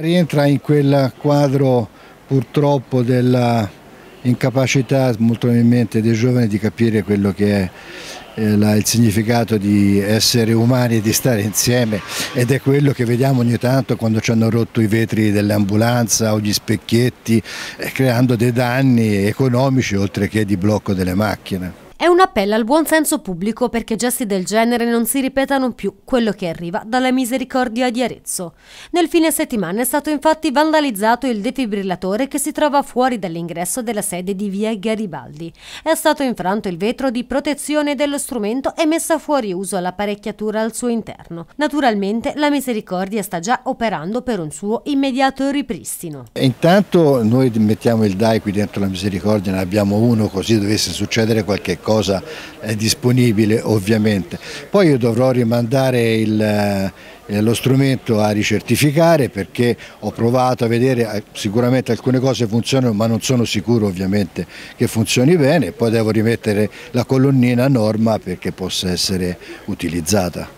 Rientra in quel quadro purtroppo della incapacità molto probabilmente dei giovani di capire quello che è eh, il significato di essere umani e di stare insieme ed è quello che vediamo ogni tanto quando ci hanno rotto i vetri dell'ambulanza o gli specchietti eh, creando dei danni economici oltre che di blocco delle macchine. È un appello al buon senso pubblico perché gesti del genere non si ripetano più quello che arriva dalla misericordia di Arezzo. Nel fine settimana è stato infatti vandalizzato il defibrillatore che si trova fuori dall'ingresso della sede di via Garibaldi. È stato infranto il vetro di protezione dello strumento e messa fuori uso l'apparecchiatura al suo interno. Naturalmente la misericordia sta già operando per un suo immediato ripristino. Intanto noi mettiamo il DAI qui dentro la misericordia, ne abbiamo uno così dovesse succedere qualche cosa cosa è eh, disponibile ovviamente. Poi io dovrò rimandare il eh, eh, lo strumento a ricertificare perché ho provato a vedere sicuramente alcune cose funzionano ma non sono sicuro ovviamente che funzioni bene poi devo rimettere la colonnina a norma perché possa essere utilizzata.